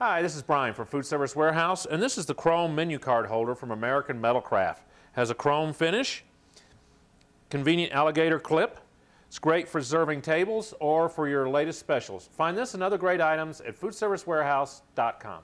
Hi, this is Brian from Food Service Warehouse, and this is the chrome menu card holder from American Metalcraft. Has a chrome finish, convenient alligator clip. It's great for serving tables or for your latest specials. Find this and other great items at foodservicewarehouse.com.